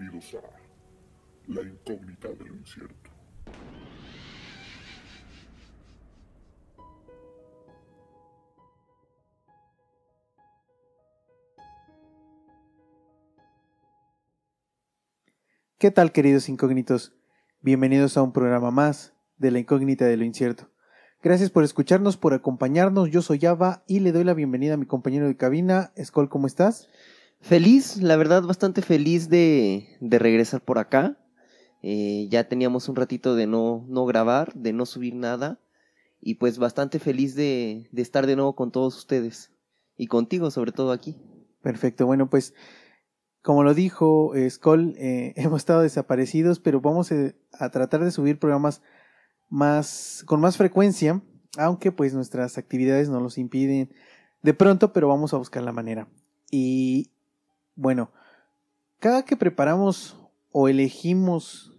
Bienvenidos a La incógnita de lo incierto. ¿Qué tal queridos incógnitos? Bienvenidos a un programa más de La incógnita de lo incierto. Gracias por escucharnos, por acompañarnos. Yo soy Ava y le doy la bienvenida a mi compañero de cabina. Escol, ¿cómo estás? Feliz, la verdad, bastante feliz de, de regresar por acá. Eh, ya teníamos un ratito de no, no grabar, de no subir nada. Y pues bastante feliz de, de estar de nuevo con todos ustedes. Y contigo, sobre todo aquí. Perfecto, bueno, pues como lo dijo eh, Skoll, eh, hemos estado desaparecidos, pero vamos a, a tratar de subir programas más con más frecuencia, aunque pues nuestras actividades no los impiden de pronto, pero vamos a buscar la manera. Y bueno, cada que preparamos o elegimos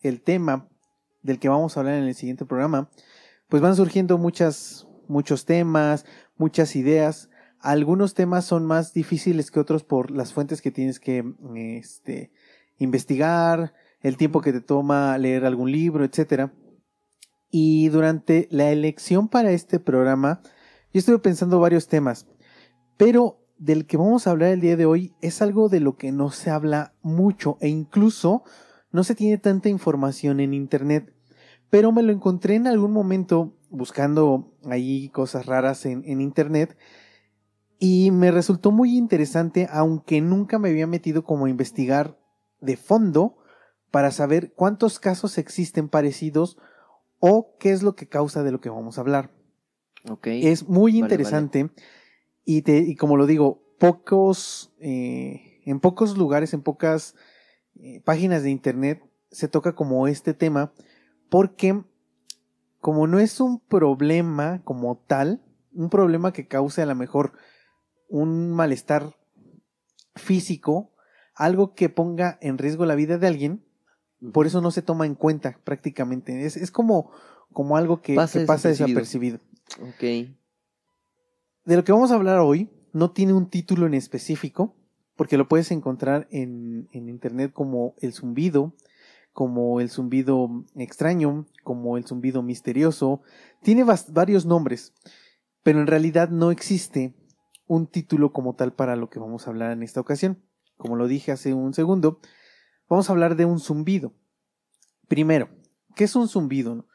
el tema del que vamos a hablar en el siguiente programa, pues van surgiendo muchos temas, muchas ideas. Algunos temas son más difíciles que otros por las fuentes que tienes que este, investigar, el tiempo que te toma leer algún libro, etc. Y durante la elección para este programa, yo estuve pensando varios temas, pero del que vamos a hablar el día de hoy es algo de lo que no se habla mucho e incluso no se tiene tanta información en Internet. Pero me lo encontré en algún momento buscando ahí cosas raras en, Internet y me resultó muy interesante aunque nunca me había metido como a investigar de fondo para saber cuántos casos existen parecidos o qué es lo que causa de lo que vamos a hablar. Okay. Es muy interesante. Y, te, y, como lo digo, pocos, eh, en pocos lugares, en pocas eh, páginas de internet se toca como este tema, porque como no es un problema como tal, un problema que cause a lo mejor un malestar físico, algo que ponga en riesgo la vida de alguien, por eso no se toma en cuenta prácticamente. Es, como, como algo que pasa, pasa desapercibido. De lo que vamos a hablar hoy no tiene un título en específico, porque lo puedes encontrar en, internet como el zumbido, como el zumbido extraño, como el zumbido misterioso. Tiene varios nombres, pero en realidad no existe un título como tal para lo que vamos a hablar en esta ocasión. Como lo dije hace un segundo, vamos a hablar de un zumbido. Primero, ¿qué es un zumbido?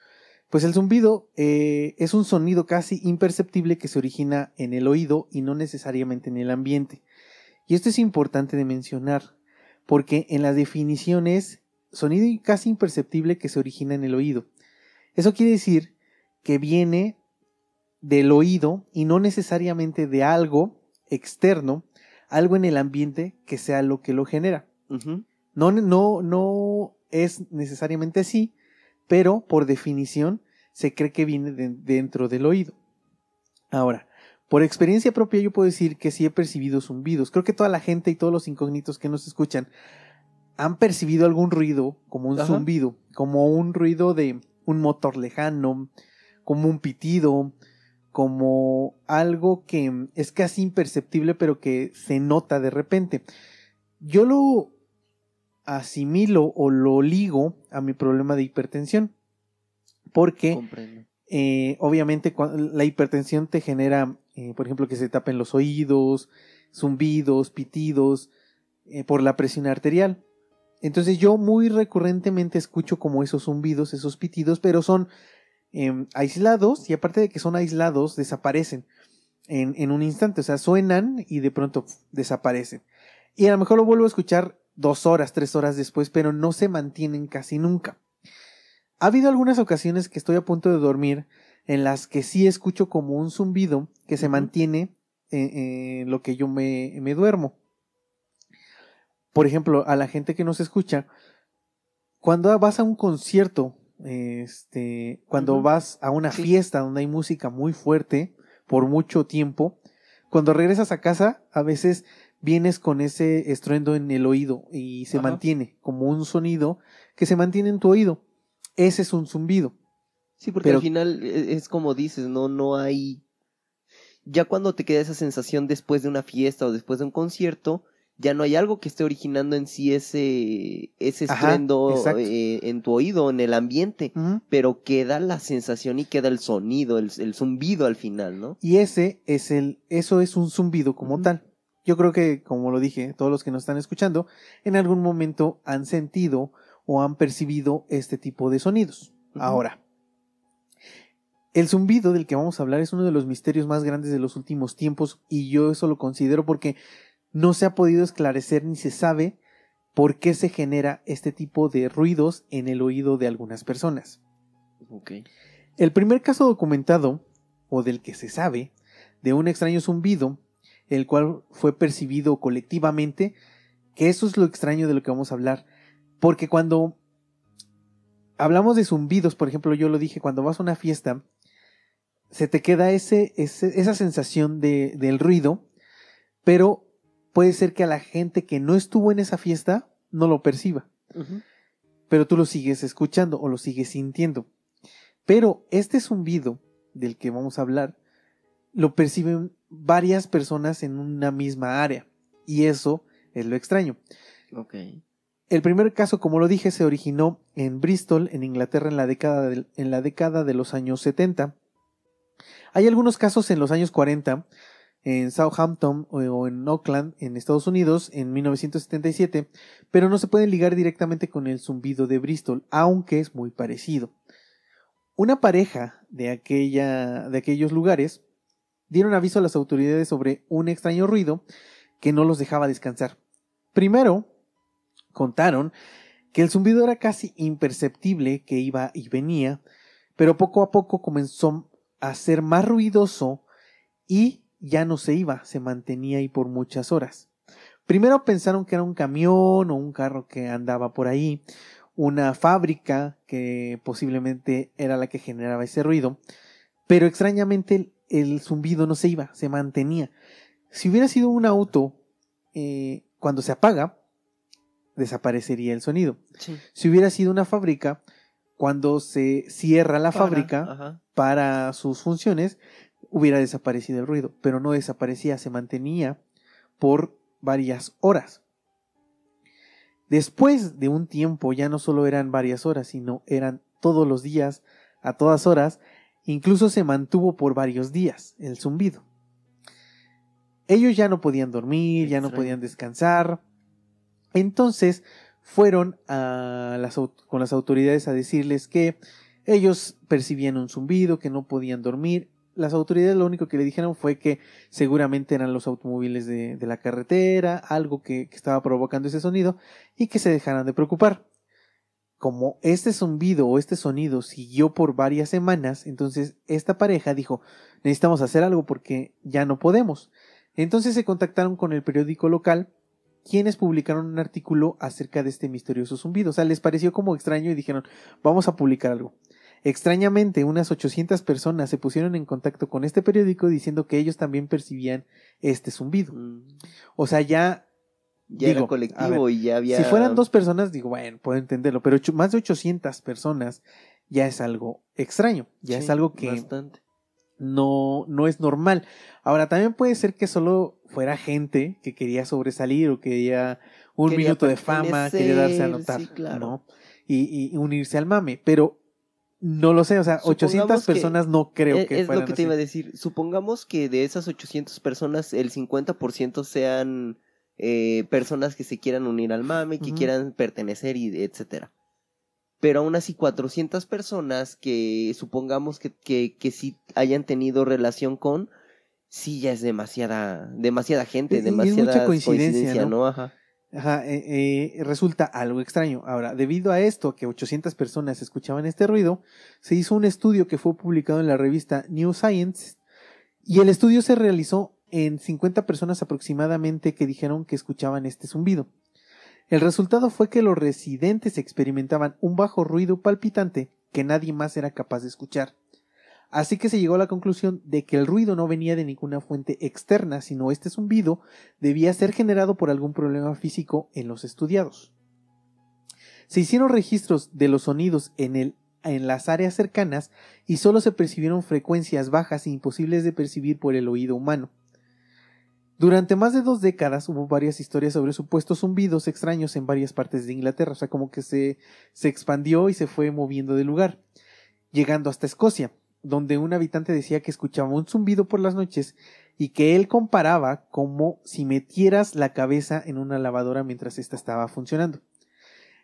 Pues el zumbido eh, es un sonido casi imperceptible que se origina en el oído y no necesariamente en el ambiente. Y esto es importante de mencionar, porque en la definición es sonido casi imperceptible que se origina en el oído. Eso quiere decir que viene del oído y no necesariamente de algo externo, algo en el ambiente que sea lo que lo genera. no, no, no es necesariamente así, pero por definición se cree que viene dentro del oído. Ahora, por experiencia propia yo puedo decir que sí he percibido zumbidos. Creo que toda la gente y todos los incógnitos que nos escuchan han percibido algún ruido, como un zumbido, como un ruido de un motor lejano, como un pitido, como algo que es casi imperceptible pero que se nota de repente. Yo lo asimilo o lo ligo a mi problema de hipertensión. Porque eh, obviamente la hipertensión te genera, eh, por ejemplo, que se tapen los oídos, zumbidos, pitidos, eh, por la presión arterial. Entonces yo muy recurrentemente escucho como esos zumbidos, esos pitidos, pero son em, aislados y aparte de que son aislados, desaparecen en, un instante, o sea, suenan y de pronto desaparecen. Y a lo mejor lo vuelvo a escuchar dos horas, tres horas después, pero no se mantienen casi nunca. Ha habido algunas ocasiones que estoy a punto de dormir en las que sí escucho como un zumbido que se mantiene en, eh, eh, lo que yo me, duermo. Por ejemplo, a la gente que nos escucha, cuando vas a un concierto, este, cuando vas a una fiesta donde hay música muy fuerte por mucho tiempo, cuando regresas a casa, a veces vienes con ese estruendo en el oído y se mantiene como un sonido que se mantiene en tu oído. Ese es un zumbido. Sí, porque al final eh, es como dices, no, no hay. Ya cuando te queda esa sensación después de una fiesta o después de un concierto, ya no hay algo que esté originando en sí ese, ese estruendo eh, en tu oído, en el ambiente, pero queda la sensación y queda el sonido, el, zumbido al final, ¿no? Y ese es el, eso es un zumbido como tal. Yo creo que, como lo dije, todos los que nos están escuchando, en algún momento han sentido o han percibido este tipo de sonidos. Ahora, el zumbido del que vamos a hablar es uno de los misterios más grandes de los últimos tiempos y yo eso lo considero porque no se ha podido esclarecer ni se sabe por qué se genera este tipo de ruidos en el oído de algunas personas. El primer caso documentado, o del que se sabe, de un extraño zumbido el cual fue percibido colectivamente, que eso es lo extraño de lo que vamos a hablar, porque cuando hablamos de zumbidos, por ejemplo, yo lo dije, cuando vas a una fiesta, se te queda ese, esa sensación de, del ruido, pero puede ser que a la gente que no estuvo en esa fiesta no lo perciba, pero tú lo sigues escuchando o lo sigues sintiendo. Pero este zumbido del que vamos a hablar lo perciben varias personas en una misma área. Y eso es lo extraño. El primer caso, como lo dije, se originó en Bristol, en Inglaterra, en la década de, en la década de los años 70. Hay algunos casos en los años 40, en Southampton o en Oakland, en Estados Unidos, en 1977, pero no se pueden ligar directamente con el zumbido de Bristol, aunque es muy parecido. Una pareja de, aquella, de aquellos lugares dieron aviso a las autoridades sobre un extraño ruido que no los dejaba descansar. Primero, contaron que el zumbido era casi imperceptible que iba y venía, pero poco a poco comenzó a ser más ruidoso y ya no se iba, se mantenía ahí por muchas horas. Primero pensaron que era un camión o un carro que andaba por ahí, una fábrica que posiblemente era la que generaba ese ruido, pero extrañamente el zumbido no se iba, se mantenía. Si hubiera sido un auto, eh, cuando se apaga, desaparecería el sonido. Si hubiera sido una fábrica, cuando se cierra la fábrica para sus funciones, hubiera desaparecido el ruido, pero no desaparecía, se mantenía por varias horas. Después de un tiempo ya no solo eran varias horas, sino eran todos los días, a todas horas, Incluso se mantuvo por varios días el zumbido. Ellos ya no podían dormir, ya no podían descansar. Entonces fueron a las, con las autoridades a decirles que ellos percibían un zumbido, que no podían dormir. Las autoridades lo único que le dijeron fue que seguramente eran los automóviles de, la carretera, algo que estaba provocando ese sonido, y que se dejaran de preocupar como este zumbido o este sonido siguió por varias semanas, entonces esta pareja dijo, necesitamos hacer algo porque ya no podemos. Entonces se contactaron con el periódico local, quienes publicaron un artículo acerca de este misterioso zumbido. O sea, les pareció como extraño y dijeron, vamos a publicar algo. Extrañamente, unas 800 personas se pusieron en contacto con este periódico diciendo que ellos también percibían este zumbido. Mm. O sea, ya ya era colectivo y ya había... Si fueran dos personas, digo, bueno, puedo entenderlo, pero más de 800 personas ya es algo extraño, ya es algo que bastante. No, no es normal. Ahora, también puede ser que solo fuera gente que quería sobresalir o quería un minuto de fama, quería darse a notar, ¿no? Y, unirse al mame, pero no lo sé, o sea, 800 personas no creo e que Es lo que te iba a decir. Supongamos que de esas 800 personas, el 50% sean eh, personas que se quieran unir al mame, que quieran pertenecer y etcétera. Pero aún así 400 personas que supongamos que, que, sí hayan tenido relación con, sí ya es demasiada, demasiada gente, demasiada coincidencia, ¿no? Ajá. Eh, eh, resulta algo extraño. Ahora, debido a esto, que 800 personas escuchaban este ruido, se hizo un estudio que fue publicado en la revista New Science y el estudio se realizó en 50 personas aproximadamente que dijeron que escuchaban este zumbido. El resultado fue que los residentes experimentaban un bajo ruido palpitante que nadie más era capaz de escuchar. Así que se llegó a la conclusión de que el ruido no venía de ninguna fuente externa, sino este zumbido debía ser generado por algún problema físico en los estudiados. Se hicieron registros de los sonidos en, en las áreas cercanas y solo se percibieron frecuencias bajas e imposibles de percibir por el oído humano. Durante más de dos décadas hubo varias historias sobre supuestos zumbidos extraños en varias partes de Inglaterra, o sea, como que se, expandió y se fue moviendo de lugar, llegando hasta Escocia, donde un habitante decía que escuchaba un zumbido por las noches y que él comparaba como si metieras la cabeza en una lavadora mientras esta estaba funcionando.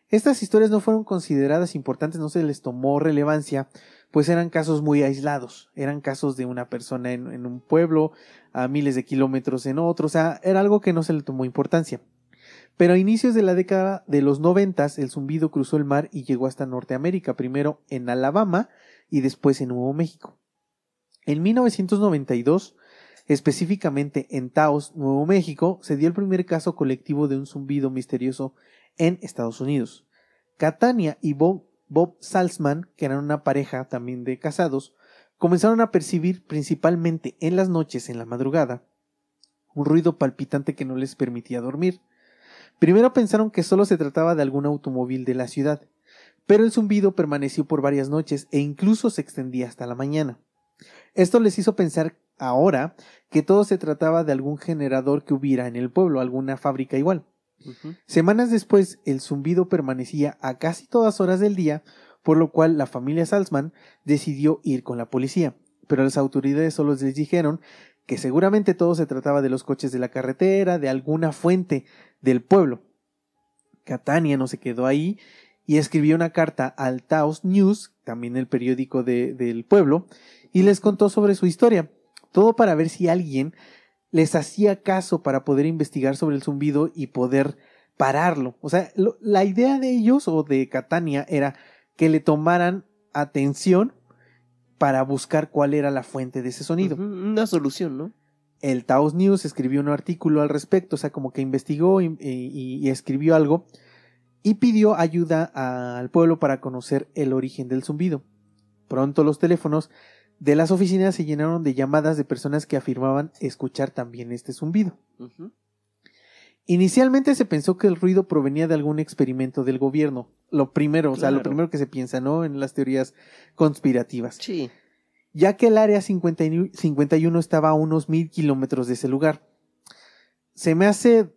Estas historias no fueron consideradas importantes, no se les tomó relevancia, pues eran casos muy aislados, eran casos de una persona en, un pueblo, a miles de kilómetros en otro, o sea, era algo que no se le tomó importancia. Pero a inicios de la década de los noventas, el zumbido cruzó el mar y llegó hasta Norteamérica, primero en Alabama y después en Nuevo México. En 1992, específicamente en Taos, Nuevo México, se dio el primer caso colectivo de un zumbido misterioso en Estados Unidos. Catania y Bob Bob Salzman, que eran una pareja también de casados, comenzaron a percibir principalmente en las noches, en la madrugada, un ruido palpitante que no les permitía dormir. Primero pensaron que solo se trataba de algún automóvil de la ciudad, pero el zumbido permaneció por varias noches e incluso se extendía hasta la mañana. Esto les hizo pensar ahora que todo se trataba de algún generador que hubiera en el pueblo, alguna fábrica igual. Semanas después, el zumbido permanecía a casi todas horas del día, por lo cual la familia Salzman decidió ir con la policía. Pero las autoridades solo les dijeron que seguramente todo se trataba de los coches de la carretera, de alguna fuente del pueblo. Catania no se quedó ahí y escribió una carta al Taos News, también el periódico del pueblo, y les contó sobre su historia, todo para ver si alguien les hacía caso para poder investigar sobre el zumbido y poder pararlo. O sea, la idea de ellos o de Catania era que le tomaran atención para buscar cuál era la fuente de ese sonido. Una solución, ¿no? El Taos News escribió un artículo al respecto, o sea, como que investigó y escribió algo y pidió ayuda al pueblo para conocer el origen del zumbido. Pronto los teléfonos de las oficinas se llenaron de llamadas de personas que afirmaban escuchar también este zumbido. Inicialmente se pensó que el ruido provenía de algún experimento del gobierno. Lo primero, o sea, lo primero que se piensa, ¿no? En las teorías conspirativas. Sí. Ya que el área 51 estaba a unos mil kilómetros de ese lugar. Se me hace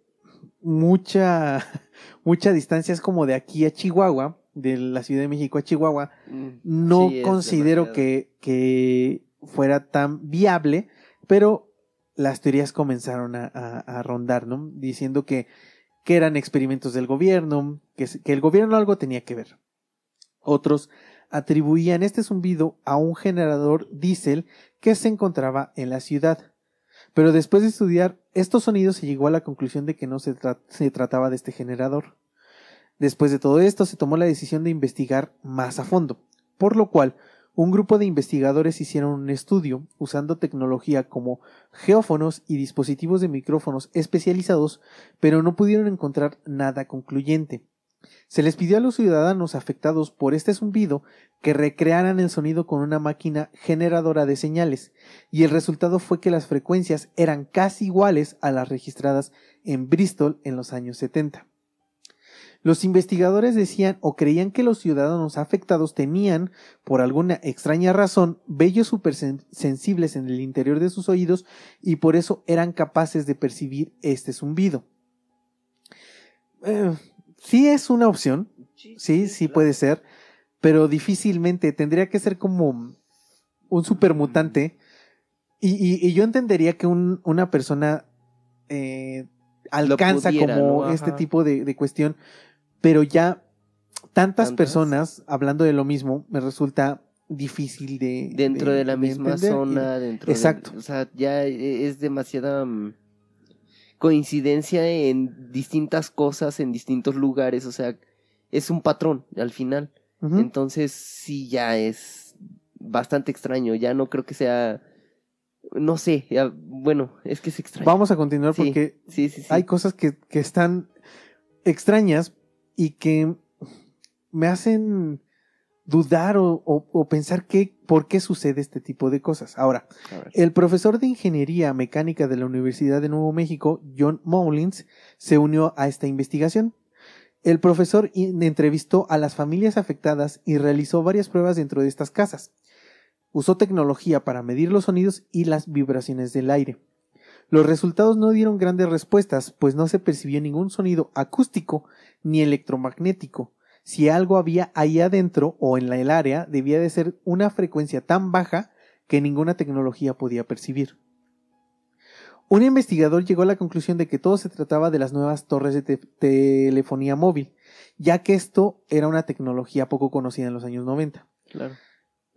mucha, mucha distancia, es como de aquí a Chihuahua de la Ciudad de México a Chihuahua, mm, no considero que, fuera tan viable, pero las teorías comenzaron a, rondar, ¿no? Diciendo que, que, eran experimentos del gobierno, que, que el gobierno algo tenía que ver. Otros atribuían este zumbido a un generador diésel que se encontraba en la ciudad. Pero después de estudiar estos sonidos se llegó a la conclusión de que no se, se trataba de este generador. Después de todo esto, se tomó la decisión de investigar más a fondo, por lo cual un grupo de investigadores hicieron un estudio usando tecnología como geófonos y dispositivos de micrófonos especializados, pero no pudieron encontrar nada concluyente. Se les pidió a los ciudadanos afectados por este zumbido que recrearan el sonido con una máquina generadora de señales, y el resultado fue que las frecuencias eran casi iguales a las registradas en Bristol en los años 70. Los investigadores decían o creían que los ciudadanos afectados tenían, por alguna extraña razón, vellos supersensibles en el interior de sus oídos y por eso eran capaces de percibir este zumbido. Eh, sí es una opción, sí, sí puede ser, pero difícilmente tendría que ser como un supermutante. Y, y, yo entendería que una persona eh, alcanza como este tipo de, cuestión pero ya tantas, personas hablando de lo mismo me resulta difícil de dentro de, la misma zona exacto o sea ya e, es demasiada mm, coincidencia en distintas cosas en distintos lugares o sea es un patrón al final entonces sí ya es bastante extraño ya no creo que sea no sé bueno es que es extraño vamos a continuar porque hay cosas que, que están extrañas y que me hacen dudar o, pensar por qué sucede este tipo de cosas. Ahora, el profesor de Ingeniería Mecánica de la Universidad de Nuevo México, John Mullins, se unió a esta investigación. El profesor entrevistó a las familias afectadas y realizó varias pruebas dentro de estas casas. Usó tecnología para medir los sonidos y las vibraciones del aire. Los resultados no dieron grandes respuestas, pues no se percibió ningún sonido acústico ni electromagnético. Si algo había ahí adentro o en el área, debía de ser una frecuencia tan baja que ninguna tecnología podía percibir. Un investigador llegó a la conclusión de que todo se trataba de las nuevas torres de telefonía móvil, ya que esto era una tecnología poco conocida en los años 90. Claro.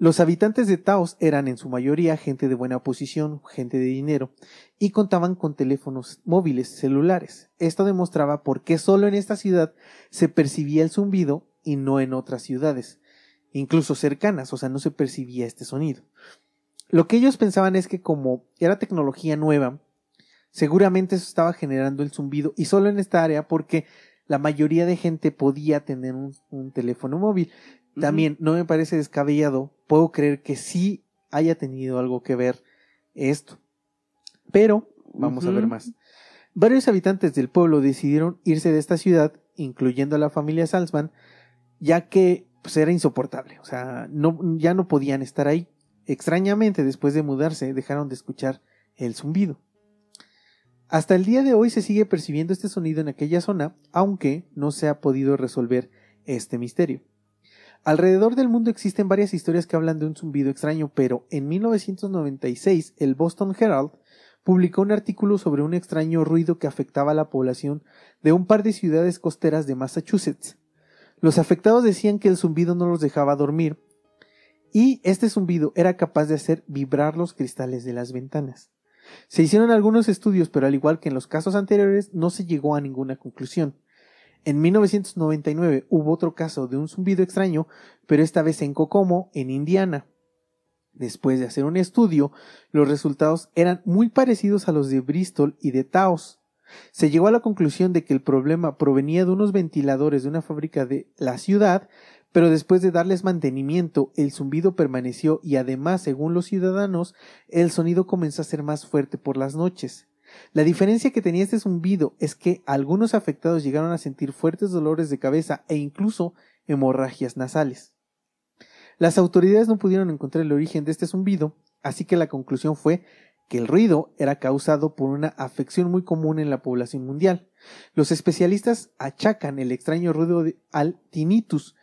Los habitantes de Taos eran en su mayoría gente de buena posición, gente de dinero, y contaban con teléfonos móviles celulares. Esto demostraba por qué solo en esta ciudad se percibía el zumbido y no en otras ciudades, incluso cercanas, o sea, no se percibía este sonido. Lo que ellos pensaban es que como era tecnología nueva, seguramente eso estaba generando el zumbido y solo en esta área porque la mayoría de gente podía tener un, un teléfono móvil. También no me parece descabellado, puedo creer que sí haya tenido algo que ver esto. Pero vamos a ver más. Varios habitantes del pueblo decidieron irse de esta ciudad, incluyendo a la familia Salzman, ya que pues, era insoportable, o sea, ya no podían estar ahí. Extrañamente, después de mudarse, dejaron de escuchar el zumbido. Hasta el día de hoy se sigue percibiendo este sonido en aquella zona, aunque no se ha podido resolver este misterio. Alrededor del mundo existen varias historias que hablan de un zumbido extraño, pero en 1996 el Boston Herald publicó un artículo sobre un extraño ruido que afectaba a la población de un par de ciudades costeras de Massachusetts. Los afectados decían que el zumbido no los dejaba dormir y este zumbido era capaz de hacer vibrar los cristales de las ventanas. Se hicieron algunos estudios, pero al igual que en los casos anteriores, no se llegó a ninguna conclusión. En 1999 hubo otro caso de un zumbido extraño, pero esta vez en Kokomo, en Indiana. Después de hacer un estudio, los resultados eran muy parecidos a los de Bristol y de Taos. Se llegó a la conclusión de que el problema provenía de unos ventiladores de una fábrica de la ciudad, pero después de darles mantenimiento, el zumbido permaneció y además, según los ciudadanos, el sonido comenzó a ser más fuerte por las noches. La diferencia que tenía este zumbido es que algunos afectados llegaron a sentir fuertes dolores de cabeza e incluso hemorragias nasales. Las autoridades no pudieron encontrar el origen de este zumbido, así que la conclusión fue que el ruido era causado por una afección muy común en la población mundial. Los especialistas achacan el extraño ruido al tinnitus,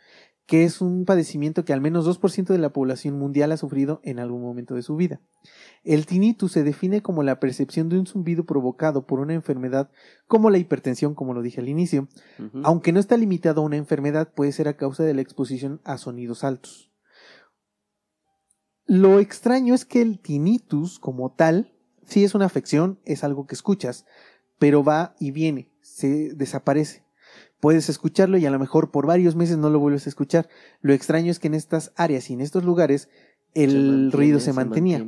que es un padecimiento que al menos 2% de la población mundial ha sufrido en algún momento de su vida. El tinnitus se define como la percepción de un zumbido provocado por una enfermedad como la hipertensión, como lo dije al inicio. Aunque no está limitado a una enfermedad, puede ser a causa de la exposición a sonidos altos. Lo extraño es que el tinnitus como tal, sí es una afección, es algo que escuchas, pero va y viene, se desaparece puedes escucharlo y a lo mejor por varios meses no lo vuelves a escuchar. Lo extraño es que en estas áreas y en estos lugares el ruido se, mantenía.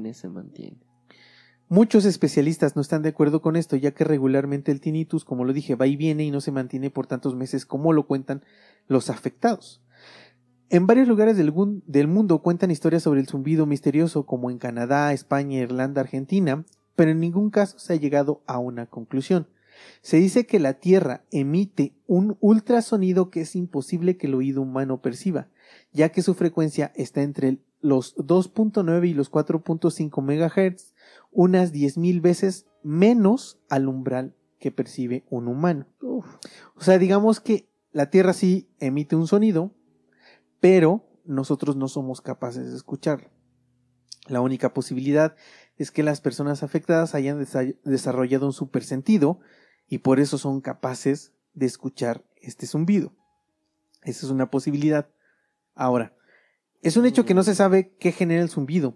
Muchos especialistas no están de acuerdo con esto, ya que regularmente el tinnitus, como lo dije, va y viene y no se mantiene por tantos meses como lo cuentan los afectados. En varios lugares del mundo cuentan historias sobre el zumbido misterioso, como en Canadá, España, Irlanda, Argentina, pero en ningún caso se ha llegado a una conclusión. Se dice que la Tierra emite un ultrasonido que es imposible que el oído humano perciba, ya que su frecuencia está entre los 2.9 y los 4.5 MHz, unas 10.000 veces menos al umbral que percibe un humano. O sea, digamos que la Tierra sí emite un sonido, pero nosotros no somos capaces de escucharlo. La única posibilidad es que las personas afectadas hayan desarrollado un supersentido y por eso son capaces de escuchar este zumbido. Esa es una posibilidad. Ahora, es un hecho que no se sabe qué genera el zumbido.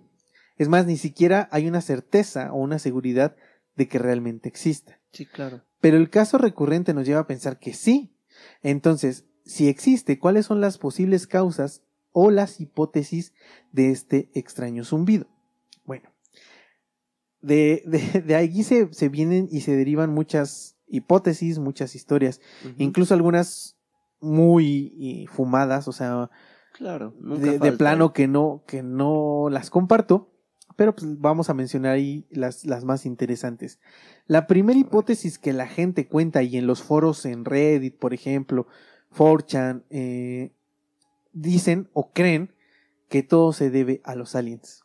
Es más, ni siquiera hay una certeza o una seguridad de que realmente exista. Sí, claro. Pero el caso recurrente nos lleva a pensar que sí. Entonces, si existe, ¿cuáles son las posibles causas o las hipótesis de este extraño zumbido? Bueno, de, de, allí se, se vienen y se derivan muchas hipótesis, muchas historias, incluso algunas muy fumadas, o sea, claro, de, plano que no, que no las comparto, pero pues, vamos a mencionar ahí las, las más interesantes. La primera hipótesis que la gente cuenta y en los foros en Reddit, por ejemplo, Forchan, eh, dicen o creen que todo se debe a los aliens.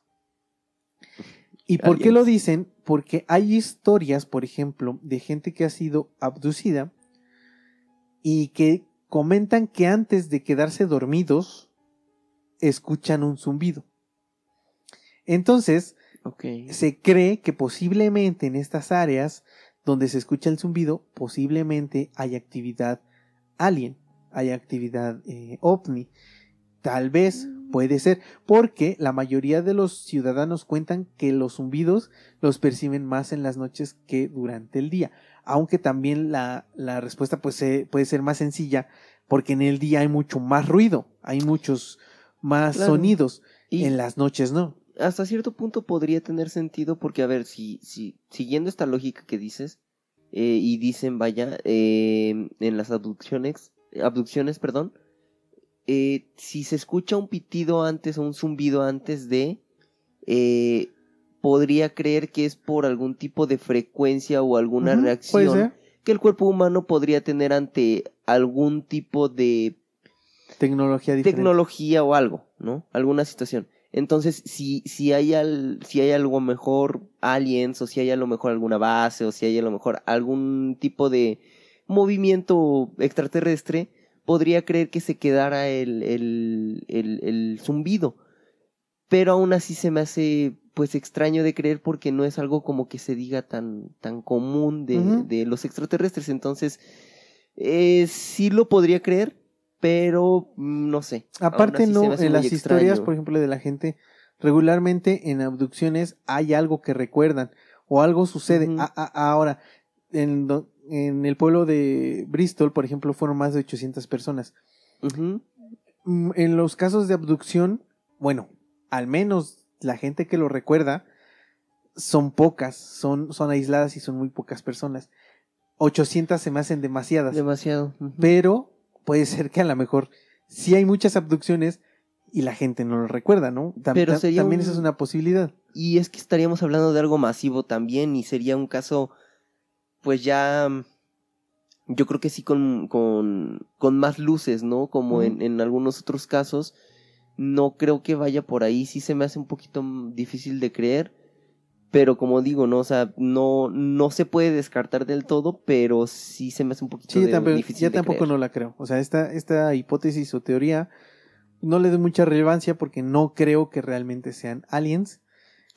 ¿Y por qué lo dicen? porque hay historias, por ejemplo, de gente que ha sido abducida y que comentan que antes de quedarse dormidos escuchan un zumbido. Entonces, se cree que posiblemente en estas áreas donde se escucha el zumbido, posiblemente hay actividad alien, hay actividad eh, ovni. Tal vez Puede ser, porque la mayoría de los ciudadanos cuentan que los zumbidos los perciben más en las noches que durante el día. Aunque también la, la respuesta pues, puede ser más sencilla, porque en el día hay mucho más ruido, hay muchos más sonidos, y en las noches no. Hasta cierto punto podría tener sentido, porque a ver, si, si siguiendo esta lógica que dices, eh, y dicen, vaya, eh, en las abducciones, abducciones, perdón, eh, si se escucha un pitido antes o un zumbido antes de, eh, podría creer que es por algún tipo de frecuencia o alguna reacción que el cuerpo humano podría tener ante algún tipo de tecnología tecnología o algo, ¿no? Alguna situación. Entonces, si, si hay si hay algo mejor aliens, o si hay a lo mejor alguna base, o si hay a lo mejor algún tipo de movimiento extraterrestre, podría creer que se quedara el, el, el, zumbido. Pero aún así se me hace pues extraño de creer porque no es algo como que se diga tan, tan común de, de los extraterrestres. Entonces, eh, sí lo podría creer, pero mm, no sé. Aparte no, en las historias, por ejemplo, de la gente, regularmente en abducciones hay algo que recuerdan o algo sucede. ahora, en, en el pueblo de Bristol, por ejemplo, fueron más de 800 personas. Mm, en los casos de abducción, bueno, al menos la gente que lo recuerda, son pocas, son, son aisladas y son muy pocas personas. 800 se me hacen demasiadas. Demasiado. Pero puede ser que a lo mejor sí hay muchas abducciones y la gente no lo recuerda, ¿no? Pero también esa es una posibilidad. Y es que estaríamos hablando de algo masivo también y sería un caso pues ya mm, yo creo que sí con, más luces, ¿no? Como en, algunos otros casos, no creo que vaya por ahí, sí se me hace un poquito mm, difícil de creer, pero como digo, ¿no? O sea, no, no se puede descartar del todo, pero sí se me hace un poquito difícil de, tampoco, Sí, yo tampoco no la creo, o sea, esta, esta hipótesis o teoría no le doy mucha relevancia porque no creo que realmente sean aliens,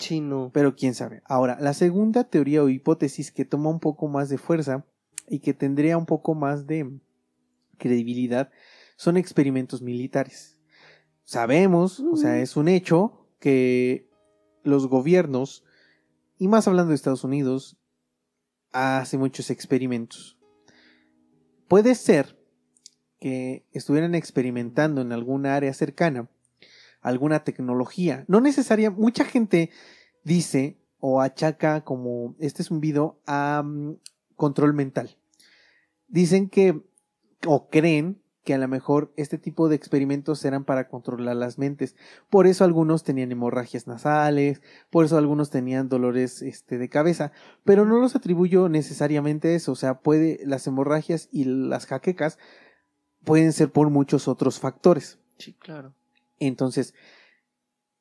chino, pero quién sabe. Ahora, la segunda teoría o hipótesis que toma un poco más de fuerza y que tendría un poco más de credibilidad son experimentos militares. Sabemos, o sea, es un hecho que los gobiernos, y más hablando de Estados Unidos, hace muchos experimentos. Puede ser que estuvieran experimentando en alguna área cercana alguna tecnología. No necesaria, mucha gente dice o achaca como este es un video a mm, control mental. Dicen que o creen que a lo mejor este tipo de experimentos eran para controlar las mentes. Por eso algunos tenían hemorragias nasales, por eso algunos tenían dolores este, de cabeza, pero no los atribuyo necesariamente a eso, o sea, puede las hemorragias y las jaquecas pueden ser por muchos otros factores. Sí, claro. Entonces,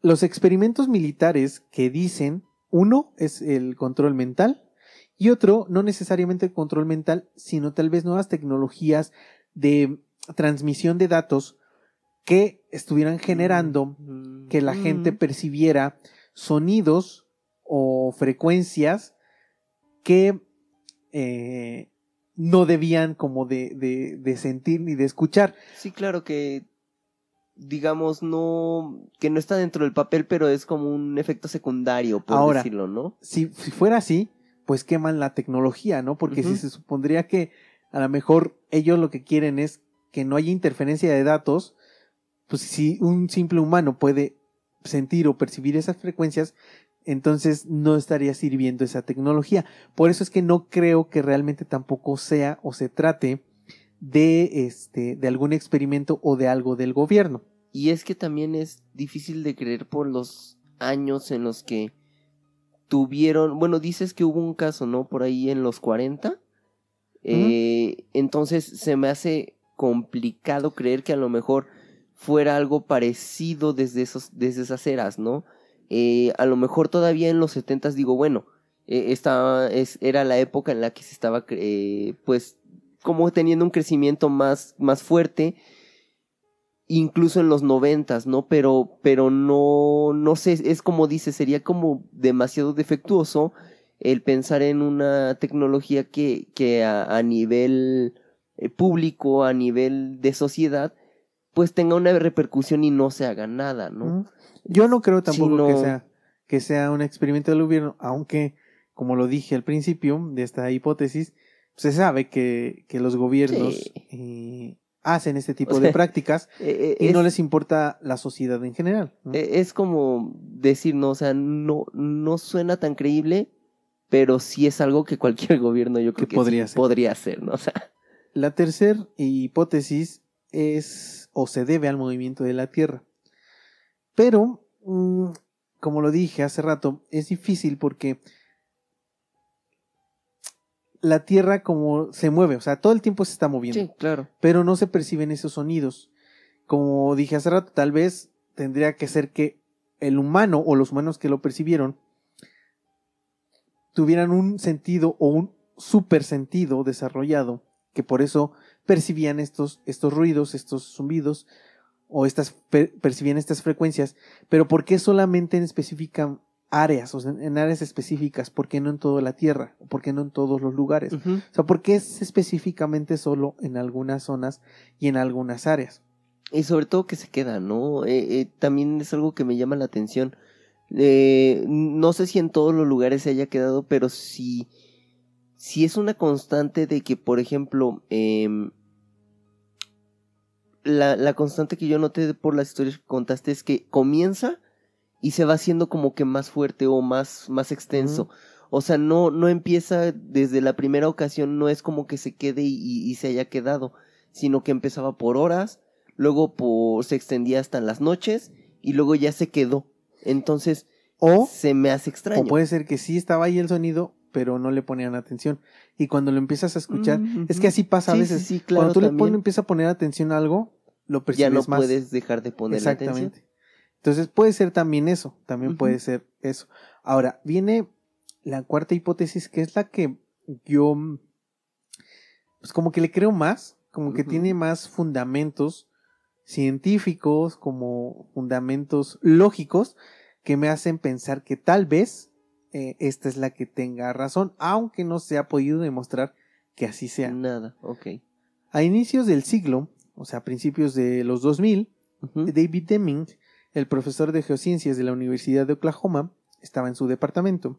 los experimentos militares que dicen, uno es el control mental y otro, no necesariamente el control mental, sino tal vez nuevas tecnologías de transmisión de datos que estuvieran mm, generando mm, que la gente mm. percibiera sonidos o frecuencias que eh, no debían como de, de, sentir ni de escuchar. Sí, claro, que digamos, no, que no está dentro del papel, pero es como un efecto secundario, por decirlo, ¿no? Si, si fuera así, pues queman la tecnología, ¿no? Porque si se supondría que a lo mejor ellos lo que quieren es que no haya interferencia de datos, pues si un simple humano puede sentir o percibir esas frecuencias, entonces no estaría sirviendo esa tecnología. Por eso es que no creo que realmente tampoco sea o se trate de este de algún experimento o de algo del gobierno. Y es que también es difícil de creer por los años en los que tuvieron, bueno, dices que hubo un caso, ¿no? Por ahí en los 40. Eh, entonces se me hace complicado creer que a lo mejor fuera algo parecido desde, esos, desde esas eras, ¿no? Eh, a lo mejor todavía en los 70 digo, bueno, eh, esta es, era la época en la que se estaba, pues, como teniendo un crecimiento más, más fuerte incluso en los noventas, ¿no? Pero, pero no, no sé, es como dice, sería como demasiado defectuoso el pensar en una tecnología que, a, nivel eh, público, a nivel de sociedad, pues tenga una repercusión y no se haga nada, ¿no? Yo no creo tampoco que sea que sea un experimento del gobierno, aunque, como lo dije al principio de esta hipótesis, se sabe que, los gobiernos eh, hacen este tipo de prácticas eh, eh, y no les importa la sociedad en general. Eh, es como decir, no, o sea, no, no suena tan creíble, pero sí es algo que cualquier gobierno yo creo que, podría, hacer. ¿no? La tercera hipótesis es o se debe al movimiento de la Tierra. Pero, mm, como lo dije hace rato, es difícil porque la tierra como se mueve, o sea, todo el tiempo se está moviendo. Sí, claro. Pero no se perciben esos sonidos. Como dije hace rato, tal vez tendría que ser que el humano o los humanos que lo percibieron tuvieran un sentido o un super sentido desarrollado, que por eso percibían estos, estos ruidos, estos zumbidos, o estas percibían estas frecuencias, pero ¿por qué solamente en específica áreas, o sea, en áreas específicas, ¿por qué no en toda la Tierra? ¿Por qué no en todos los lugares? O sea, ¿por qué es específicamente solo en algunas zonas y en algunas áreas? Y sobre todo que se queda, ¿no? Eh, eh, también es algo que me llama la atención. Eh, no sé si en todos los lugares se haya quedado, pero sí, es una constante de que, por ejemplo, em, la, la constante que yo noté por las historias que contaste es que comienza y se va haciendo como que más fuerte o más, más extenso. O sea, no, no empieza desde la primera ocasión, no es como que se quede y, se haya quedado, sino que empezaba por horas, luego por, se extendía hasta las noches y luego ya se quedó. Entonces, o, se me hace extraño. O puede ser que sí estaba ahí el sonido, pero no le ponían atención. Y cuando lo empiezas a escuchar, mm, es que así pasa a veces. Sí, claro, cuando tú le empiezas a poner atención a algo, lo percibes ya no puedes dejar de poner Exactamente. Entonces puede ser también eso, también puede ser eso. Ahora, viene la cuarta hipótesis, que es la que yo, pues como que le creo más, como que tiene más fundamentos científicos, como fundamentos lógicos, que me hacen pensar que tal vez eh, esta es la que tenga razón, aunque no se ha podido demostrar que así sea. Nada, ok. A inicios del siglo, o sea, a principios de los 2000, David Deming el profesor de geociencias de la Universidad de Oklahoma estaba en su departamento.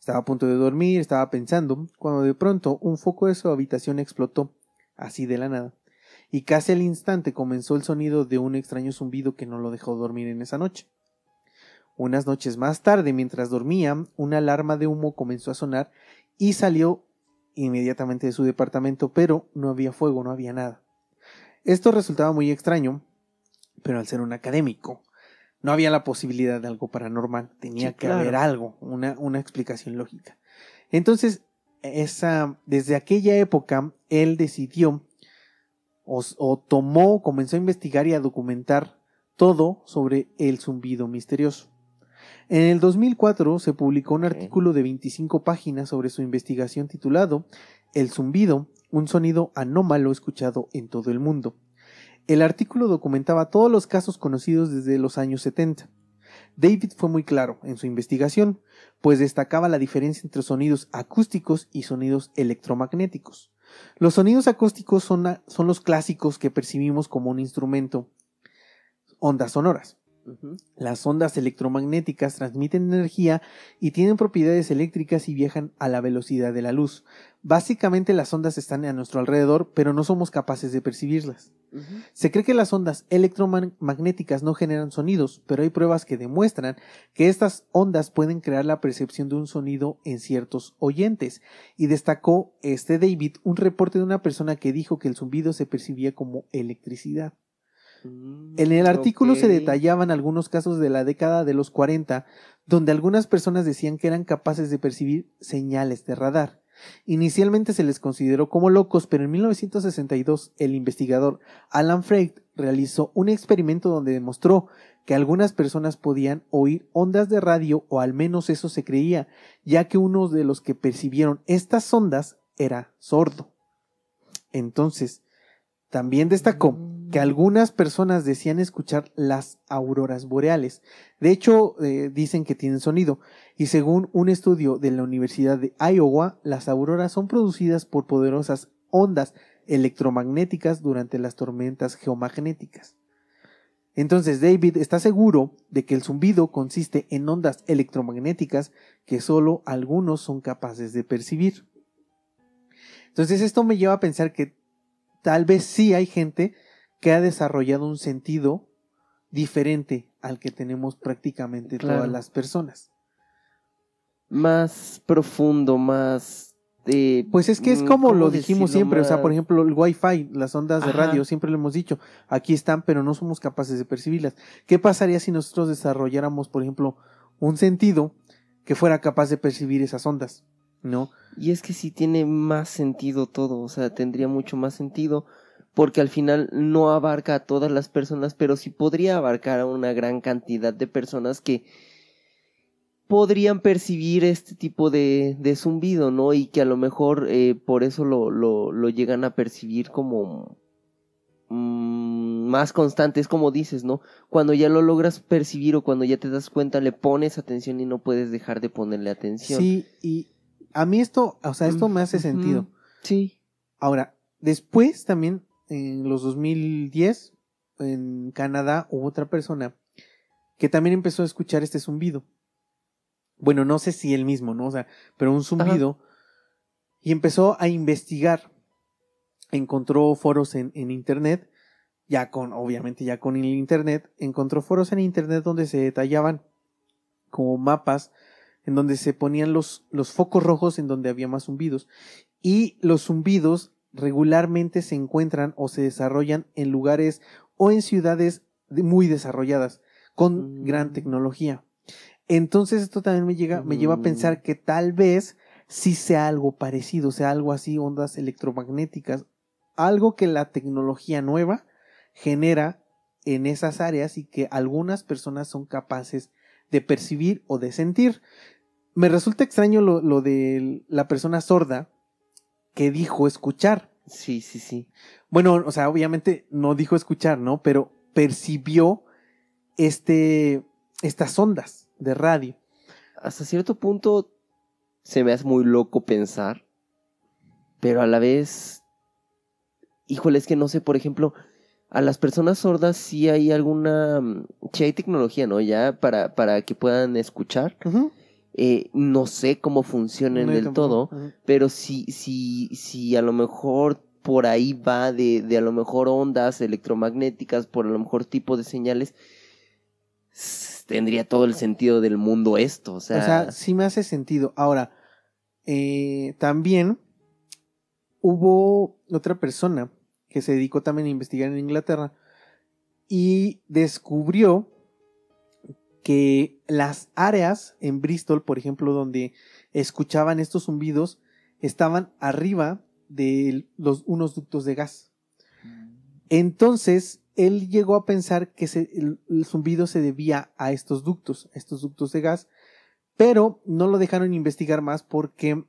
Estaba a punto de dormir, estaba pensando, cuando de pronto un foco de su habitación explotó, así de la nada, y casi al instante comenzó el sonido de un extraño zumbido que no lo dejó dormir en esa noche. Unas noches más tarde, mientras dormía, una alarma de humo comenzó a sonar y salió inmediatamente de su departamento, pero no había fuego, no había nada. Esto resultaba muy extraño, pero al ser un académico, no había la posibilidad de algo paranormal, tenía que haber algo, una, explicación lógica. Entonces, esa, desde aquella época, él decidió o, o, tomó, comenzó a investigar y a documentar todo sobre el zumbido misterioso. En el 2004 se publicó un artículo de 25 páginas sobre su investigación titulado El zumbido, un sonido anómalo escuchado en todo el mundo. El artículo documentaba todos los casos conocidos desde los años 70. David fue muy claro en su investigación, pues destacaba la diferencia entre sonidos acústicos y sonidos electromagnéticos. Los sonidos acústicos son, son los clásicos que percibimos como un instrumento, ondas sonoras. Las ondas electromagnéticas transmiten energía y tienen propiedades eléctricas y viajan a la velocidad de la luz. Básicamente las ondas están a nuestro alrededor, pero no somos capaces de percibirlas. Se cree que las ondas electromagnéticas no generan sonidos, pero hay pruebas que demuestran que estas ondas pueden crear la percepción de un sonido en ciertos oyentes. Y destacó este David un reporte de una persona que dijo que el zumbido se percibía como electricidad. En el mm, artículo se detallaban algunos casos de la década de los 40, donde algunas personas decían que eran capaces de percibir señales de radar. Inicialmente se les consideró como locos, pero en 1962 el investigador Alan Freight realizó un experimento donde demostró que algunas personas podían oír ondas de radio, o al menos eso se creía, ya que uno de los que percibieron estas ondas era sordo. Entonces, también destacó mm que algunas personas decían escuchar las auroras boreales. De hecho, eh, dicen que tienen sonido. Y según un estudio de la Universidad de Iowa, las auroras son producidas por poderosas ondas electromagnéticas durante las tormentas geomagnéticas. Entonces David está seguro de que el zumbido consiste en ondas electromagnéticas que solo algunos son capaces de percibir. Entonces esto me lleva a pensar que tal vez sí hay gente que ha desarrollado un sentido diferente al que tenemos prácticamente todas las personas. Más profundo, más... pues es que es mm, como lo dijimos siempre, o sea, por ejemplo, el wifi, las ondas de radio, siempre lo hemos dicho, aquí están, pero no somos capaces de percibirlas. ¿Qué pasaría si nosotros desarrolláramos, por ejemplo, un sentido que fuera capaz de percibir esas ondas? ¿No? Y es que si tiene más sentido todo, o sea, tendría mucho más sentido porque al final no abarca a todas las personas, pero sí podría abarcar a una gran cantidad de personas que podrían percibir este tipo de, de zumbido, ¿no? Y que a lo mejor eh, por eso lo, lo, llegan a percibir como mm, más constante, es como dices, ¿no? Cuando ya lo logras percibir o cuando ya te das cuenta, le pones atención y no puedes dejar de ponerle atención. Sí, y a mí esto, o sea, esto mm, me hace sentido. sí. Ahora, después también en los 2010, en Canadá, hubo otra persona que también empezó a escuchar este zumbido. Bueno, no sé si él mismo, ¿no? O sea, pero un zumbido. Y empezó a investigar. Encontró foros en, internet, ya con, obviamente, ya con el internet. Encontró foros en internet donde se detallaban como mapas en donde se ponían los, los focos rojos en donde había más zumbidos. Y los zumbidos regularmente se encuentran o se desarrollan en lugares o en ciudades muy desarrolladas, con mm. gran tecnología. Entonces esto también me, llega, me lleva a pensar mm. que tal vez sí sea algo parecido, sea algo así, ondas electromagnéticas, algo que la tecnología nueva genera en esas áreas y que algunas personas son capaces de percibir o de sentir. Me resulta extraño lo de la persona sorda, que dijo escuchar. Sí, sí, sí. Bueno, o sea, obviamente no dijo escuchar, ¿no? Pero percibió este, estas ondas de radio. Hasta cierto punto se me hace muy loco pensar, pero a la vez, híjole, es que no sé, por ejemplo, a las personas sordas sí hay alguna, mm, sí hay tecnología, ¿no? Ya para, para que puedan escuchar. Eh, no sé cómo funciona en del todo, pero si, a lo mejor por ahí va de, a lo mejor ondas electromagnéticas, por a lo mejor tipo de señales, tendría todo el sentido del mundo esto. O sea, sí me hace sentido. Ahora, eh, también hubo otra persona que se dedicó también a investigar en Inglaterra y descubrió que las áreas en Bristol, por ejemplo, donde escuchaban estos zumbidos, estaban arriba de los, unos ductos de gas. Entonces, él llegó a pensar que el, zumbido se debía a estos ductos, estos ductos de gas, pero no lo dejaron investigar más porque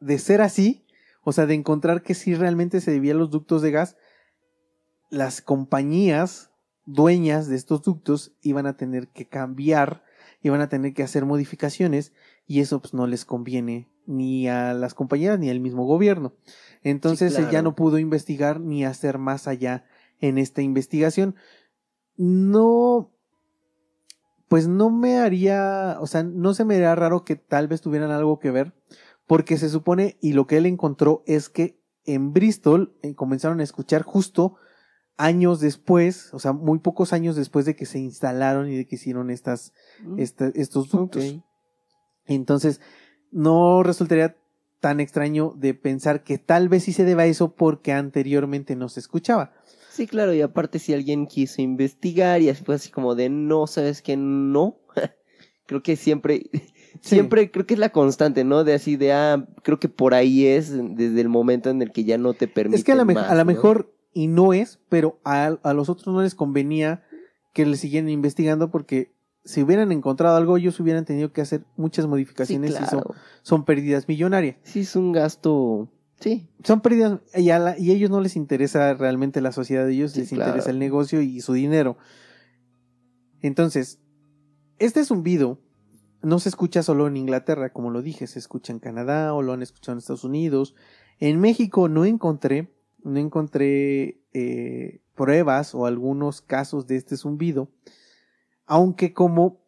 de ser así, o sea, de encontrar que sí realmente se debía a los ductos de gas, las compañías dueñas de estos ductos iban a tener que cambiar, iban a tener que hacer modificaciones y eso pues, no les conviene ni a las compañías ni al mismo gobierno. Entonces él ya no pudo investigar ni hacer más allá en esta investigación. No, pues no me haría, o sea, no se me haría raro que tal vez tuvieran algo que ver, porque se supone, y lo que él encontró es que en Bristol eh, comenzaron a escuchar justo años después, o sea, muy pocos años después de que se instalaron y de que hicieron estas, mm. estos puntos. Entonces, no resultaría tan extraño de pensar que tal vez sí se deba a eso porque anteriormente no se escuchaba. Sí, claro, y aparte si alguien quiso investigar y después así como de no, sabes que no, creo que siempre, siempre creo que es la constante, ¿no? De así de, ah, creo que por ahí es desde el momento en el que ya no te permite. Es que a lo, mejor y no es, pero a, los otros no les convenía que le siguieran investigando porque si hubieran encontrado algo, ellos hubieran tenido que hacer muchas modificaciones y son, pérdidas millonarias. Sí, es un gasto. Sí. Son pérdidas y a, y ellos no les interesa realmente la sociedad de ellos, les interesa el negocio y su dinero. Entonces, este zumbido no se escucha solo en Inglaterra, como lo dije, se escucha en Canadá o lo han escuchado en Estados Unidos. En México no encontré, no encontré eh, pruebas o algunos casos de este zumbido, aunque como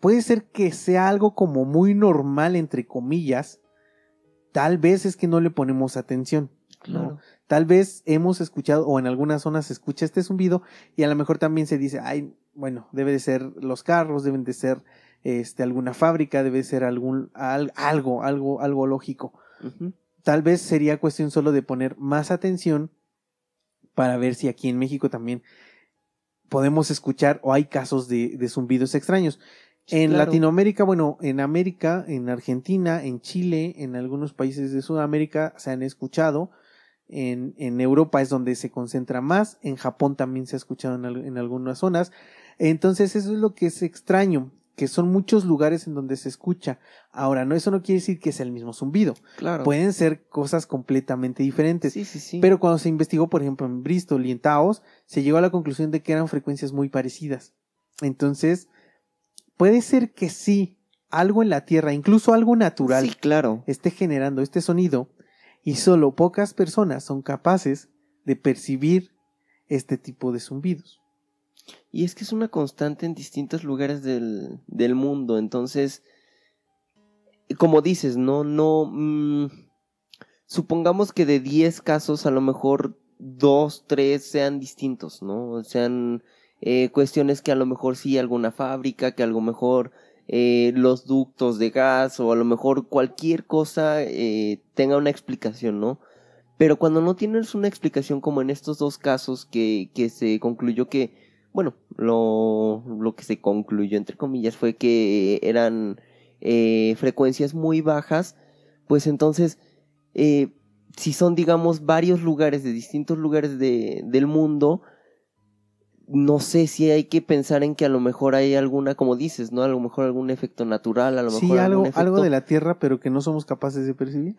puede ser que sea algo como muy normal, entre comillas, tal vez es que no le ponemos atención. Claro. Tal vez hemos escuchado, o en algunas zonas se escucha este zumbido, y a lo mejor también se dice, ay, bueno, debe de ser los carros, deben de ser este, alguna fábrica, debe de ser algún, algo, algo, algo lógico. Ajá. Tal vez sería cuestión solo de poner más atención para ver si aquí en México también podemos escuchar o hay casos de, zumbidos extraños. En Latinoamérica, bueno, en América, en Argentina, en Chile, en algunos países de Sudamérica se han escuchado. En, Europa es donde se concentra más. En Japón también se ha escuchado en algunas zonas. Entonces, eso es lo que es extraño que son muchos lugares en donde se escucha. Ahora, no, eso no quiere decir que sea el mismo zumbido. Claro. Pueden ser cosas completamente diferentes. Sí, sí, sí. Pero cuando se investigó, por ejemplo, en Bristol y en Taos, se llegó a la conclusión de que eran frecuencias muy parecidas. Entonces, puede ser que sí, algo en la Tierra, incluso algo natural, claro. esté generando este sonido y solo pocas personas son capaces de percibir este tipo de zumbidos. Y es que es una constante en distintos lugares del, del mundo. Entonces, como dices, no, no. Mm, supongamos que de 10 casos, a lo mejor 2, 3 sean distintos, ¿no? Sean eh, cuestiones que a lo mejor sí alguna fábrica, que a lo mejor eh, los ductos de gas o a lo mejor cualquier cosa eh, tenga una explicación, ¿no? Pero cuando no tienes una explicación como en estos dos casos que, que se concluyó que bueno, lo, que se concluyó, entre comillas, fue que eran eh, frecuencias muy bajas, pues entonces, eh, si son, digamos, varios lugares de distintos lugares del mundo, no sé si hay que pensar en que a lo mejor hay alguna, como dices, ¿no? A lo mejor algún efecto natural, a lo mejor algo, de la Tierra, pero que no somos capaces de percibir.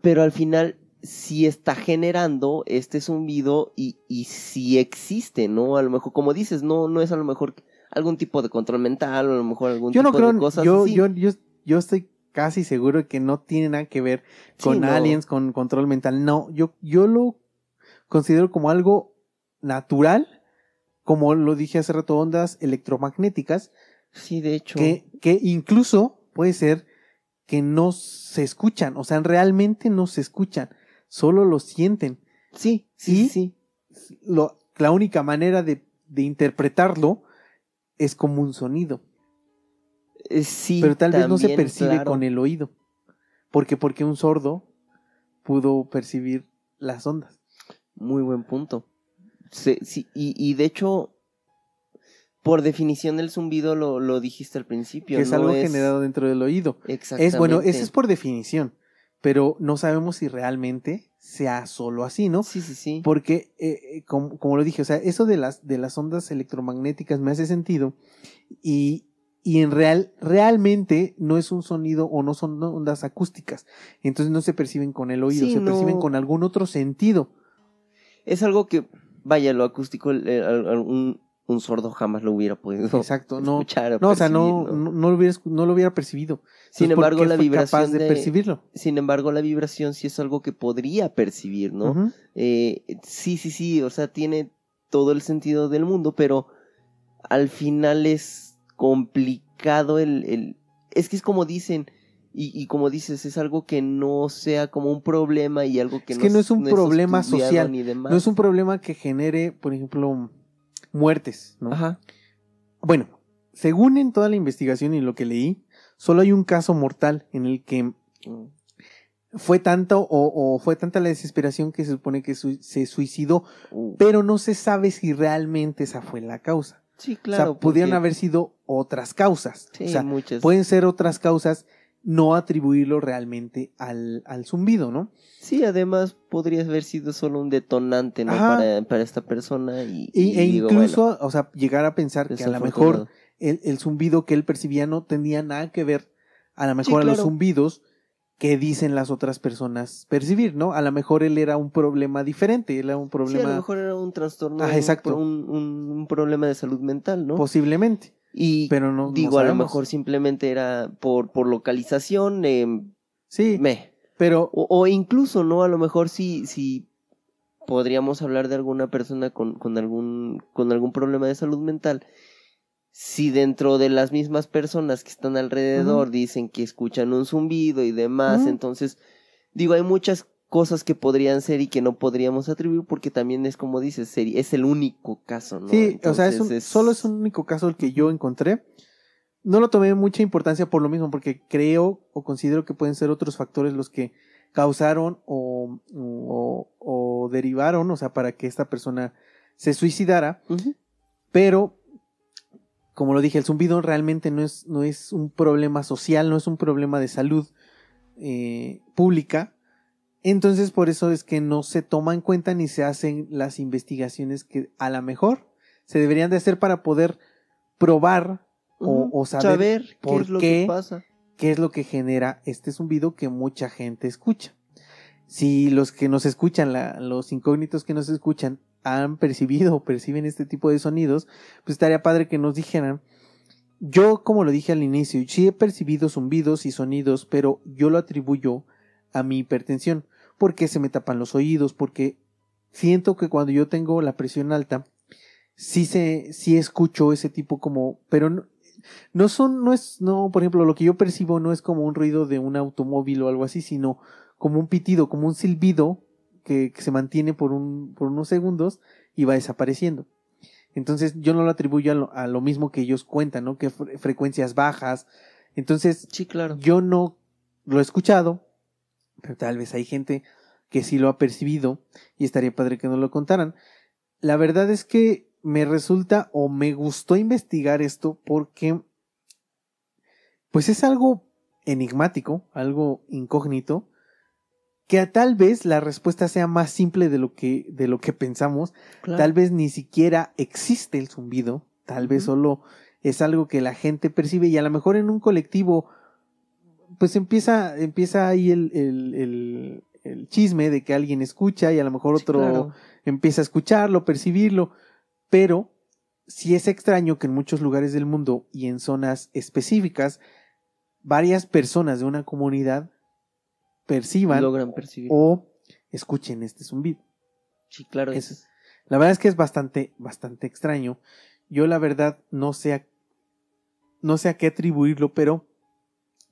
pero al final si está generando este zumbido y, si existe, ¿no? A lo mejor, como dices, no, no es a lo mejor algún tipo de control mental o a lo mejor algún yo tipo no creo, de cosas yo, Yo, estoy casi seguro que no tiene nada que ver con aliens, con control mental. No, yo, yo lo considero como algo natural, como lo dije hace rato, ondas electromagnéticas. Sí, de hecho. Que, que incluso puede ser que no se escuchan, o sea, realmente no se escuchan solo lo sienten. Sí, sí, sí. la única manera de, interpretarlo es como un sonido. Eh, sí, pero tal vez no se percibe con el oído. Porque porque un sordo pudo percibir las ondas. Muy buen punto. Sí, y, de hecho, por definición del zumbido lo, dijiste al principio. Que es algo generado dentro del oído. Exactamente. Es, bueno, eso es por definición pero no sabemos si realmente sea solo así, ¿no? Sí, sí, sí. Porque, eh, eh, como, lo dije, o sea, eso de las, de las ondas electromagnéticas me hace sentido y, y en real, realmente no es un sonido o no son ondas acústicas, entonces no se perciben con el oído, se perciben con algún otro sentido. Es algo que, vaya, lo acústico, eh, un, un sordo jamás lo hubiera podido escuchar. no, o sea, no, no, lo hubiera, percibido. Sin embargo, la vibración. de, percibirlo. Sin embargo, la vibración sí es algo que podría percibir, ¿no? Eh, sí, sí, sí, o sea, tiene todo el sentido del mundo, pero al final es complicado el. es que es como dicen. Y, como dices, es algo que no sea como un problema y algo que es que no es un problema social, ni demás. no es un problema que genere, por ejemplo, muertes, ¿no? Ajá. Bueno, según en toda la investigación y lo que leí, solo hay un caso mortal en el que fue tanto o, fue tanta la desesperación que se supone que se suicidó, uh. pero no se sabe si realmente esa fue la causa. Sí, claro. O sea, pudieron haber sido otras causas. Sí, muchas. Pueden ser otras causas no atribuirlo realmente al, zumbido, ¿no? Sí, además podría haber sido solo un detonante para, esta persona. Y, e incluso, o sea, llegar a pensar que a lo mejor el, zumbido que él percibía no tenía nada que ver a lo mejor a los zumbidos que dicen las otras personas percibir, ¿no? A lo mejor él era un problema diferente, él era un problema... Sí, a lo mejor era un trastorno, un problema de salud mental, ¿no? Posiblemente. Y digo, a lo mejor simplemente era por, localización. Em, sí. Me. Pero. O, incluso, ¿no? A lo mejor si, si podríamos hablar de alguna persona con, algún, con algún problema de salud mental. Si dentro de las mismas personas que están alrededor dicen que escuchan un zumbido y demás, entonces, digo, hay muchas cosas que podrían ser y que no podríamos atribuir porque también es como dices, es el único caso, ¿no? Sí, o sea, es solo es un único caso el que yo encontré. No lo tomé mucha importancia por lo mismo, porque creo o considero que pueden ser otros factores los que causaron o, o, derivaron, o sea, para que esta persona se suicidara. Pero, como lo dije, el zumbido realmente no es, no es un problema social, no es un problema de salud eh, pública entonces por eso es que no se toma en cuenta ni se hacen las investigaciones que a lo mejor se deberían de hacer para poder probar o, saber, por qué, es lo que pasa. qué es lo que genera este zumbido que mucha gente escucha. Si los que nos escuchan, los incógnitos que nos escuchan, han percibido o perciben este tipo de sonidos, pues estaría padre que nos dijeran. Yo, como lo dije al inicio, sí he percibido zumbidos y sonidos, pero yo lo atribuyo a mi hipertensión qué se me tapan los oídos, porque siento que cuando yo tengo la presión alta, sí, se, sí escucho ese tipo como, pero no, son, no es, no, por ejemplo, lo que yo percibo no es como un ruido de un automóvil o algo así, sino como un pitido, como un silbido que, se mantiene por, un, por unos segundos y va desapareciendo. Entonces yo no lo atribuyo a lo, mismo que ellos cuentan, ¿no? Que frecuencias bajas. Entonces, sí, claro. yo no lo he escuchado, pero tal vez hay gente que sí lo ha percibido y estaría padre que nos lo contaran. La verdad es que me resulta o me gustó investigar esto porque pues es algo enigmático, algo incógnito, que tal vez la respuesta sea más simple de lo que, de lo que pensamos, tal vez ni siquiera existe el zumbido, tal vez solo es algo que la gente percibe y a lo mejor en un colectivo pues empieza, empieza ahí el, chisme de que alguien escucha y a lo mejor otro empieza a escucharlo, percibirlo, pero sí es extraño que en muchos lugares del mundo y en zonas específicas, varias personas de una comunidad perciban Logran percibir. o escuchen este zumbido. Sí, claro. Es, La verdad es que es bastante, bastante extraño. Yo la verdad no sé no sé a qué atribuirlo, pero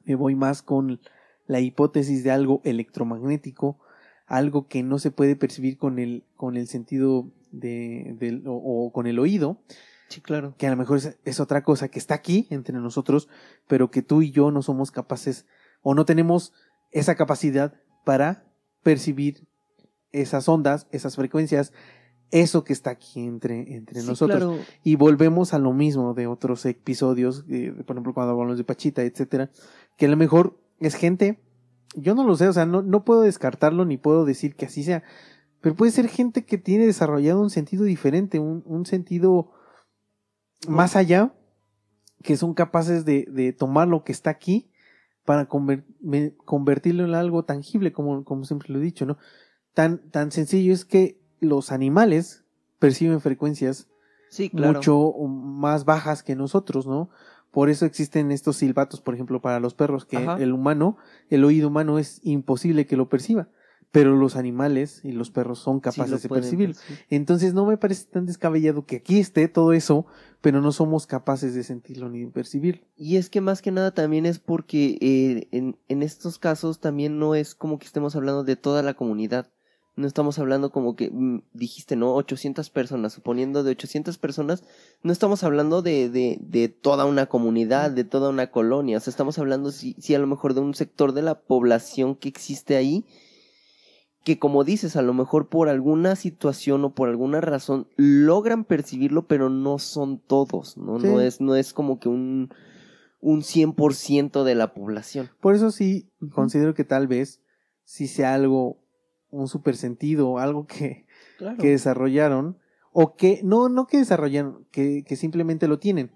me voy más con la hipótesis de algo electromagnético, algo que no se puede percibir con el, con el sentido de, o, con el oído. Sí, claro. Que a lo mejor es, es, otra cosa que está aquí entre nosotros, pero que tú y yo no somos capaces o no tenemos esa capacidad para percibir esas ondas, esas frecuencias, eso que está aquí entre, entre nosotros. Y volvemos a lo mismo de otros episodios, eh, por ejemplo, cuando hablamos de Pachita, etcétera, que a lo mejor es gente, yo no lo sé, o sea, no, no puedo descartarlo ni puedo decir que así sea, pero puede ser gente que tiene desarrollado un sentido diferente, un, un sentido más allá, que son capaces de, de tomar lo que está aquí para convertirlo en algo tangible, como, como siempre lo he dicho, ¿no? Tan, tan sencillo es que los animales perciben frecuencias mucho más bajas que nosotros, ¿no? Por eso existen estos silbatos, por ejemplo, para los perros, que el humano, el oído humano es imposible que lo perciba, pero los animales y los perros son capaces de percibirlo. Percibir. Entonces no me parece tan descabellado que aquí esté todo eso, pero no somos capaces de sentirlo ni de percibirlo. Y es que más que nada también es porque eh, en estos casos también no es como que estemos hablando de toda la comunidad no estamos hablando como que mm, dijiste, ¿no? 800 personas, suponiendo de 800 personas, no estamos hablando de, de, de toda una comunidad, de toda una colonia, o sea, estamos hablando, si a lo mejor de un sector de la población que existe ahí, que como dices, a lo mejor por alguna situación o por alguna razón logran percibirlo, pero no son todos, ¿no? No, es, no es como que un, un 100% de la población. Por eso sí, considero que tal vez si sea algo un super sentido, algo que, desarrollaron, o que, no, no que desarrollaron, que, simplemente lo tienen.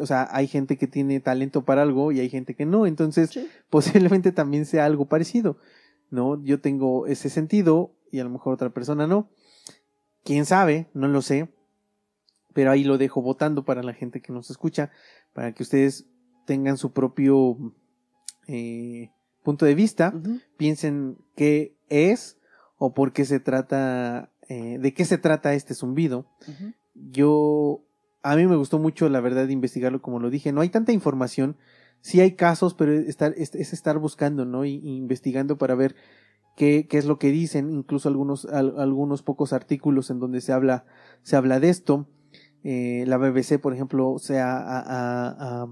o sea, hay gente que tiene talento para algo y hay gente que no, entonces posiblemente también sea algo parecido, ¿no? Yo tengo ese sentido y a lo mejor otra persona no. Quién sabe, no lo sé, pero ahí lo dejo votando para la gente que nos escucha, para que ustedes tengan su propio eh, punto de vista, piensen qué es o por qué se trata, eh, de qué se trata este zumbido. Yo, a mí me gustó mucho, la verdad, investigarlo, como lo dije, no hay tanta información, sí hay casos, pero estar, es, estar buscando, ¿no? investigando para ver qué, qué, es lo que dicen, incluso algunos, algunos pocos artículos en donde se habla, se habla de esto. Eh, la BBC, por ejemplo, se ha,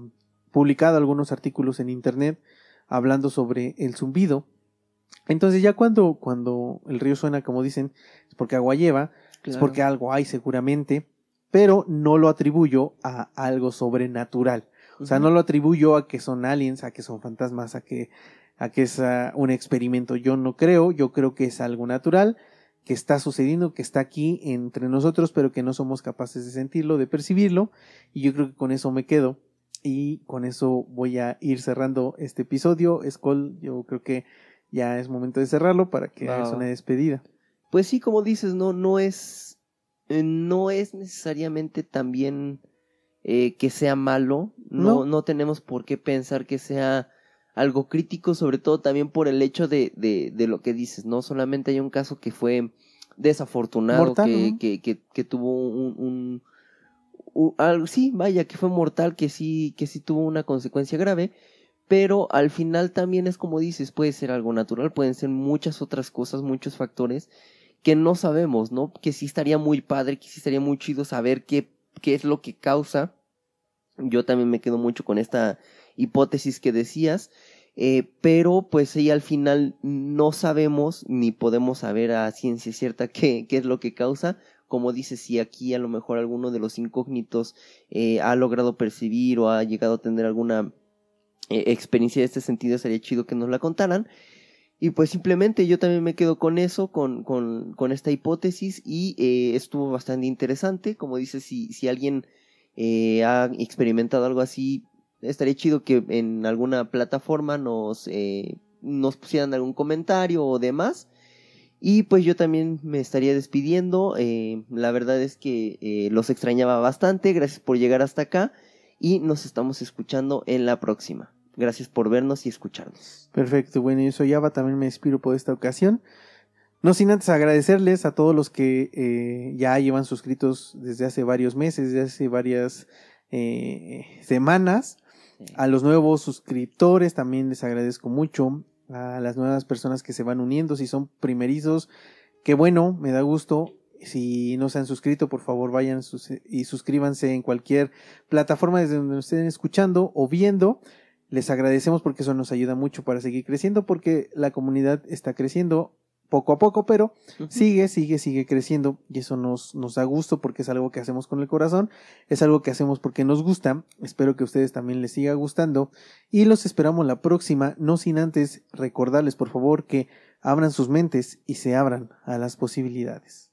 publicado algunos artículos en Internet hablando sobre el zumbido. Entonces ya cuando, cuando el río suena, como dicen, es porque agua lleva, es porque algo hay seguramente, pero no lo atribuyo a algo sobrenatural. O sea, no lo atribuyo a que son aliens, a que son fantasmas, a que, a que es ah, un experimento. Yo no creo, yo creo que es algo natural, que está sucediendo, que está aquí entre nosotros, pero que no somos capaces de sentirlo, de percibirlo, y yo creo que con eso me quedo. Y con eso voy a ir cerrando este episodio. Skull, yo creo que ya es momento de cerrarlo para que wow. una despedida. Pues sí, como dices, no, no es. Eh, no es necesariamente también eh, que sea malo. No, no, tenemos por qué pensar que sea algo crítico, sobre todo también por el hecho de, de, de lo que dices, ¿no? Solamente hay un caso que fue desafortunado, que, que, que, tuvo un sí, vaya, que fue mortal, que sí, que sí tuvo una consecuencia grave, pero al final también es como dices, puede ser algo natural, pueden ser muchas otras cosas, muchos factores que no sabemos, ¿no? Que sí estaría muy padre, que sí estaría muy chido saber qué, qué es lo que causa. Yo también me quedo mucho con esta hipótesis que decías. Eh, pero pues ahí al final no sabemos ni podemos saber a ciencia cierta qué, qué es lo que causa, como dice, si aquí a lo mejor alguno de los incógnitos eh, ha logrado percibir o ha llegado a tener alguna eh, experiencia de este sentido, sería chido que nos la contaran. Y pues simplemente yo también me quedo con eso, con, con, esta hipótesis y eh, estuvo bastante interesante. Como dice, si, si alguien ha experimentado algo así, estaría chido que en alguna plataforma nos, nos pusieran algún comentario o demás y pues yo también me estaría despidiendo. Eh, la verdad es que eh, los extrañaba bastante. Gracias por llegar hasta acá. Y nos estamos escuchando en la próxima. Gracias por vernos y escucharnos. Perfecto. Bueno, yo soy va También me despido por esta ocasión. No sin antes agradecerles a todos los que eh, ya llevan suscritos desde hace varios meses, desde hace varias semanas. A los nuevos suscriptores también les agradezco mucho a las nuevas personas que se van uniendo, si son primerizos, qué bueno, me da gusto. Si no se han suscrito, por favor vayan y suscríbanse en cualquier plataforma desde donde nos estén escuchando o viendo. Les agradecemos porque eso nos ayuda mucho para seguir creciendo, porque la comunidad está creciendo poco a poco, pero sigue, sigue, sigue creciendo y eso nos, nos da gusto porque es algo que hacemos con el corazón, es algo que hacemos porque nos gusta, espero que a ustedes también les siga gustando y los esperamos la próxima, no sin antes recordarles por favor que abran sus mentes y se abran a las posibilidades.